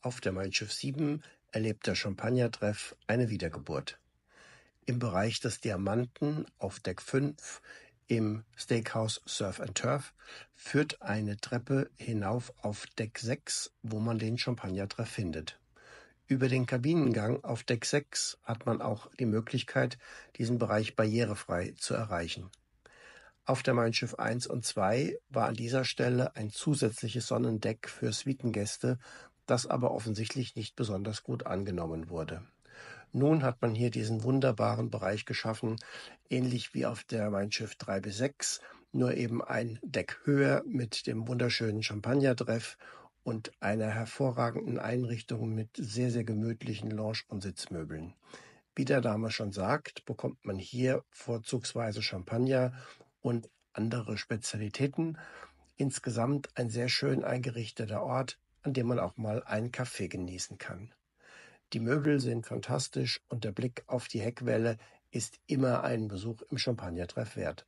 Auf der Mein Schiff Sieben erlebt der Champagnertreff eine Wiedergeburt. Im Bereich des Diamanten auf Deck 5 im Steakhouse Surf and Turf führt eine Treppe hinauf auf Deck 6, wo man den Champagnertreff findet. Über den Kabinengang auf Deck 6 hat man auch die Möglichkeit, diesen Bereich barrierefrei zu erreichen. Auf der Mein Schiff 1 und 2 war an dieser Stelle ein zusätzliches Sonnendeck für Suitengäste das aber offensichtlich nicht besonders gut angenommen wurde. Nun hat man hier diesen wunderbaren Bereich geschaffen, ähnlich wie auf der Mein Schiff 3 bis 6, nur eben ein Deck höher mit dem wunderschönen Champagnerdreff und einer hervorragenden Einrichtung mit sehr, sehr gemütlichen Lounge- und Sitzmöbeln. Wie der Dame schon sagt, bekommt man hier vorzugsweise Champagner und andere Spezialitäten. Insgesamt ein sehr schön eingerichteter Ort, an dem man auch mal einen Kaffee genießen kann. Die Möbel sind fantastisch und der Blick auf die Heckwelle ist immer einen Besuch im Champagnertreff wert.